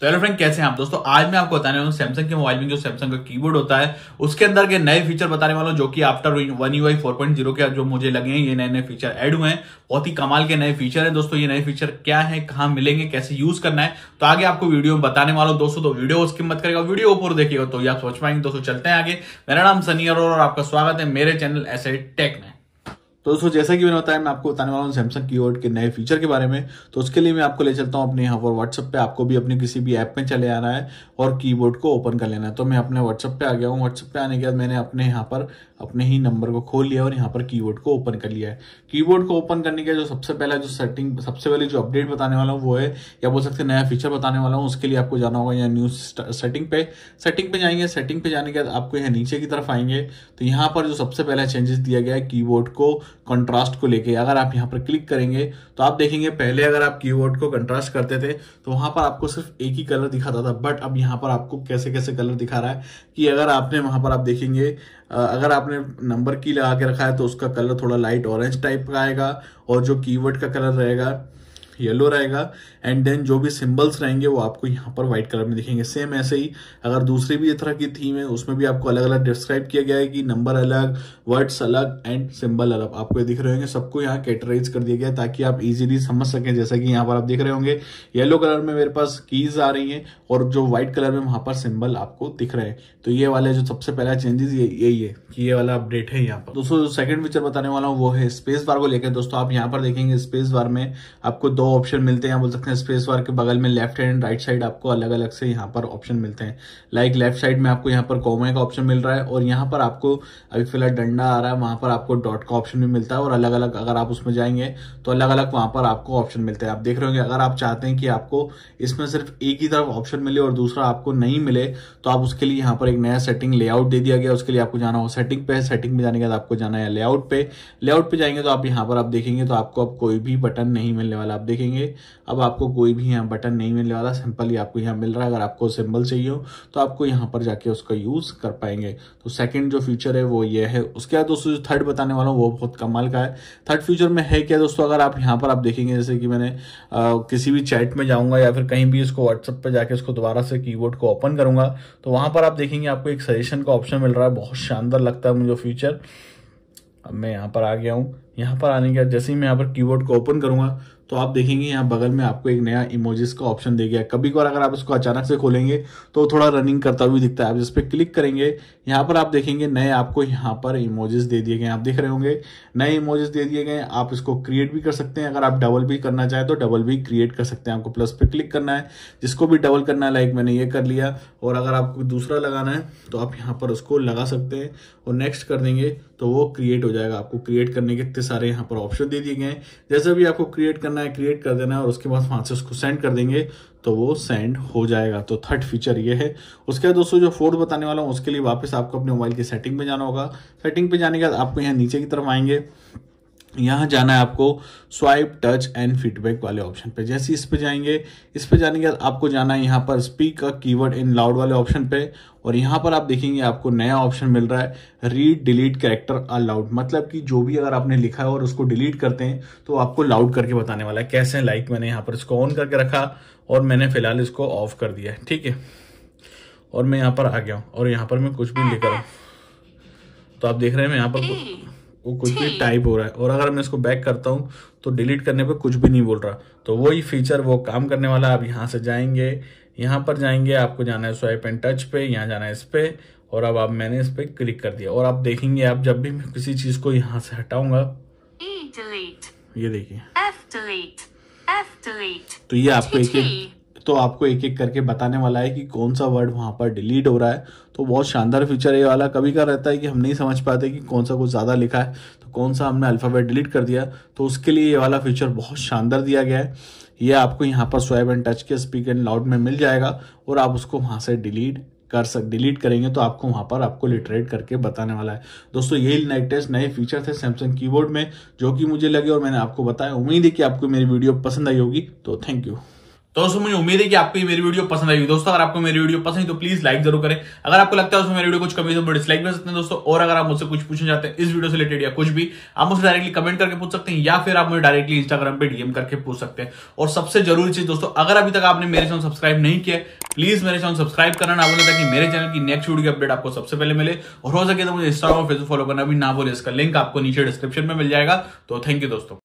तो hello friend कैसे हैं आप दोस्तों आज मैं आपको बताने वाला हूँ सैमसंग के मोबाइल में जो सैमसंग का कीबोर्ड होता है उसके अंदर के नए फीचर बताने वाला हूँ जो कि after One U I four point zero के जो मुझे लगे हैं ये नए नए फीचर ऐड हुए हैं बहुत ही कमाल के नए फीचर हैं दोस्तों ये नए फीचर क्या है कहाँ मिलेंगे कैसे यूज करना है तो आगे आपको वीडियो में बताने वाला हूँ दोस्तों तो वीडियो उसकी मत करेगा वीडियो ऊपर देखिएगा तो ये आप सोच पाएंगे दोस्तों चलते हैं आगे मेरा नाम सनी अरोर और आपका स्वागत है मेरे चैनल एस टेक में तो दोस्तों जैसा कि मैंने बताया मैं आपको बताने वाला हूँ सैमसंग की के नए फीचर के बारे में तो उसके लिए मैं आपको ले चलता हूँ अपने यहाँ पर व्हाट्सअप पे आपको भी अपने किसी भी ऐप में चले आना है और कीबोर्ड को ओपन कर लेना है तो मैं अपने व्हाट्सअप पे आ गया हूँ व्हाट्सअप पे आने के बाद मैंने अपने यहाँ पर अपने ही नंबर को खोल लिया और यहाँ पर की को ओपन कर लिया है की को ओपन करने के जो सबसे पहला जो सेटिंग सबसे पहले जो अपडेट बताने वाला हूँ वो है या बोल सकते नया फीचर बताने वाला हूँ उसके लिए आपको जाना होगा या न्यूज सेटिंग पे सेटिंग पे जाएंगे सेटिंग पे जाने के बाद आपको यहाँ नीचे की तरफ आएंगे तो यहाँ पर जो सबसे पहला चेंजेस दिया गया है कीबोर्ड को कंट्रास्ट को लेके अगर आप यहाँ पर क्लिक करेंगे तो आप देखेंगे पहले अगर आप कीवर्ड को कंट्रास्ट करते थे तो वहाँ पर आपको सिर्फ एक ही कलर दिखाता था बट अब यहाँ पर आपको कैसे कैसे कलर दिखा रहा है कि अगर आपने वहाँ पर आप देखेंगे अगर आपने नंबर की लगा के रखा है तो उसका कलर थोड़ा लाइट ऑरेंज टाइप का आएगा और जो कीवर्ड का कलर रहेगा येलो रहेगा एंड देन जो भी सिंबल्स रहेंगे वो आपको यहाँ पर व्हाइट कलर में दिखेंगे सेम ऐसे ही अगर दूसरी भी तरह की थीम है उसमें भी आपको अलग अलग डिस्क्राइब किया गया है कि नंबर अलग वर्ड्स अलग एंड सिंबल अलग आपको दिख रहे होंगे सबको यहाँ कैटराइज कर दिया गया ताकि आप इजिली समझ सकें जैसा कि यहाँ पर आप देख रहे होंगे येलो कलर में मेरे पास कीज आ रही है और जो व्हाइट कलर में वहां पर सिंबल आपको दिख रहे हैं तो ये वाले जो सबसे पहला चेंजेस ये यही है कि ये वाला अपडेट है यहाँ पर दोस्तों जो सेकंड फीचर बताने वाला हूँ वो है स्पेस बार को लेकर दोस्तों आप यहाँ पर देखेंगे स्पेस बार में आपको दो ऑप्शन मिलते हैं बोल सकते हैं स्पेस बार के बगल में लेफ्ट हैंड राइट साइड आपको अलग अलग से यहाँ पर ऑप्शन मिलते हैं लाइक लेफ्ट साइड में आपको यहाँ पर कॉमे का ऑप्शन मिल रहा है और यहाँ पर आपको अभी फिलहाल डंडा आ रहा है वहां पर आपको डॉट का ऑप्शन भी मिलता है और अलग अलग अगर आप उसमें जाएंगे तो अलग अलग वहां पर आपको ऑप्शन मिलते हैं आप देख रहे होंगे अगर आप चाहते हैं कि आपको इसमें सिर्फ एक ही तरफ ऑप्शन मिले और दूसरा आपको नहीं मिले तो आप उसके लिए यहाँ पर एक नया सेटिंग लेआउट दे दिया गया उसके लिए आपको जाना हो सेटिंग पे सेटिंग में जाने के बाद आपको जाना है लेआउट पे लेआउट पे जाएंगे तो आप यहाँ पर आप देखेंगे तो आपको अब कोई भी बटन नहीं मिलने वाला आप देखेंगे अब आपको कोई भी यहाँ बटन नहीं मिलने वाला सिंपल ही आपको यहाँ मिल रहा है अगर आपको सिंबल चाहिए हो तो आपको यहाँ पर जाके उसका यूज़ कर पाएंगे तो सेकंड जो फीचर है वो ये है उसके बाद दोस्तों जो थर्ड बताने वाला हूँ वो बहुत कमाल का है थर्ड फीचर में है क्या दोस्तों अगर आप यहाँ पर आप देखेंगे जैसे कि मैंने आ, किसी भी चैट में जाऊँगा या फिर कहीं भी इसको व्हाट्सअप पर जाके उसको दोबारा से की को ओपन करूंगा तो वहाँ पर आप देखेंगे आपको एक सजेशन का ऑप्शन मिल रहा है बहुत शानदार लगता है मुझे फीचर अब मैं यहाँ पर आ गया हूँ यहाँ पर आने के बाद जैसे ही मैं यहाँ पर कीबोर्ड को ओपन करूंगा तो आप देखेंगे यहाँ बगल में आपको एक नया इमोजेस का ऑप्शन दे गया कभी कभार अगर आप इसको अचानक से खोलेंगे तो थोड़ा रनिंग करता हुआ दिखता है आप जिस पर क्लिक करेंगे यहाँ पर आप देखेंगे नए आपको यहाँ पर इमोजेस दे दिए गए आप देख रहे होंगे नए इमोजेस दे दिए गए आप इसको क्रिएट भी कर सकते हैं अगर आप डबल भी करना चाहें तो डबल भी क्रिएट कर सकते हैं आपको प्लस पर क्लिक करना है जिसको भी डबल करना है लाइक मैंने ये कर लिया और अगर आपको दूसरा लगाना है तो आप यहाँ पर उसको लगा सकते हैं और नेक्स्ट कर देंगे तो वो क्रिएट हो जाएगा आपको क्रिएट करने के सारे यहाँ पर ऑप्शन दे दिए गए हैं जैसे भी आपको क्रिएट करना है क्रिएट कर देना है और उसके बाद वहाँ से उसको सेंड कर देंगे तो वो सेंड हो जाएगा तो थर्ड फीचर ये है उसके बाद दोस्तों जो फोर्थ बताने वाला हूँ उसके लिए वापस आपको अपने मोबाइल की सेटिंग पर जाना होगा सेटिंग पे जाने के बाद आपको यहाँ नीचे की तरफ आएंगे यहाँ जाना है आपको स्वाइप टच एंड फीडबैक वाले ऑप्शन पे जैसे इस पे जाएंगे इस पे जाने के बाद आपको जाना है यहाँ पर speak a keyword in loud वाले ऑप्शन पे और यहाँ पर आप देखेंगे आपको नया ऑप्शन मिल रहा है रीड डिलीट कैरेक्टर अलाउड मतलब कि जो भी अगर आपने लिखा है और उसको डिलीट करते हैं तो आपको लाउड करके बताने वाला है कैसे लाइक मैंने यहाँ पर इसको ऑन करके रखा और मैंने फिलहाल इसको ऑफ कर दिया है ठीक है और मैं यहाँ पर आ गया हूँ और यहाँ पर मैं कुछ भी लेकर रहा हूँ तो आप देख रहे हैं मैं यहाँ पर वो कुछ भी टाइप हो रहा है और अगर मैं इसको बैक करता हूँ तो डिलीट करने पे कुछ भी नहीं बोल रहा तो वही फीचर वो काम करने वाला आप यहाँ से जाएंगे यहाँ पर जाएंगे आपको जाना है स्वाइप एंड टच पे यहाँ जाना है इस पे और अब आप मैंने इस पे क्लिक कर दिया और आप देखेंगे आप जब भी मैं किसी चीज़ को यहाँ से हटाऊंगा e ये देखिए तो ये आपको एक तो आपको एक एक करके बताने वाला है कि कौन सा वर्ड वहाँ पर डिलीट हो रहा है तो बहुत शानदार फीचर ये वाला कभी का रहता है कि हम नहीं समझ पाते कि कौन सा कुछ ज़्यादा लिखा है तो कौन सा हमने अल्फ़ाबेट डिलीट कर दिया तो उसके लिए ये वाला फीचर बहुत शानदार दिया गया है ये आपको यहाँ पर स्वाइप एंड टच के स्पीक एंड लाउड में मिल जाएगा और आप उसको वहाँ से डिलीट कर सक डिलीट करेंगे तो आपको वहाँ पर आपको लिटरेट करके बताने वाला है दोस्तों यही लेटेस्ट नए फीचर थे सैमसंग कीबोर्ड में जो कि मुझे लगे और मैंने आपको बताया उम्मीद है कि आपको मेरी वीडियो पसंद आई होगी तो थैंक यू तो दोस्तों मुझे उम्मीद है कि आपको मेरी वीडियो पसंद आई दोस्तों अगर आपको मेरी वीडियो पसंद है तो प्लीज लाइक जरूर करें अगर आपको लगता है उसमें मेरी वीडियो कुछ कमी तो डिसलाइक कर सकते हैं दोस्तों और अगर आप मुझसे कुछ पूछना चाहते हैं इस वीडियो से रिलेटेड या कुछ भी आप मुझे डायरेक्टली कमेंट करके पूछ सकते हैं या फिर आप मुझे डायरेक्टली इंस्टाग्राम पर डीएम करके पूछ सकते हैं और सबसे जरूरी चीज दोस्तों अगर अभी तक आपने मेरे चैनल सब्सक्राइब नहीं किया प्लीज मेरे चैनल सब्सक्राइब करना ना ताकि मेरे चैनल की नेक्स्ट वीडियो की अपडेट आपको सबसे पहले मिले और हो सके तो मुझे इंस्टाग्राम और फेसबुक फॉलो करना भी ना बोले इसका लिंक आपको नीचे डिस्क्रिप्शन में मिल जाएगा तो थैंक यू दोस्तों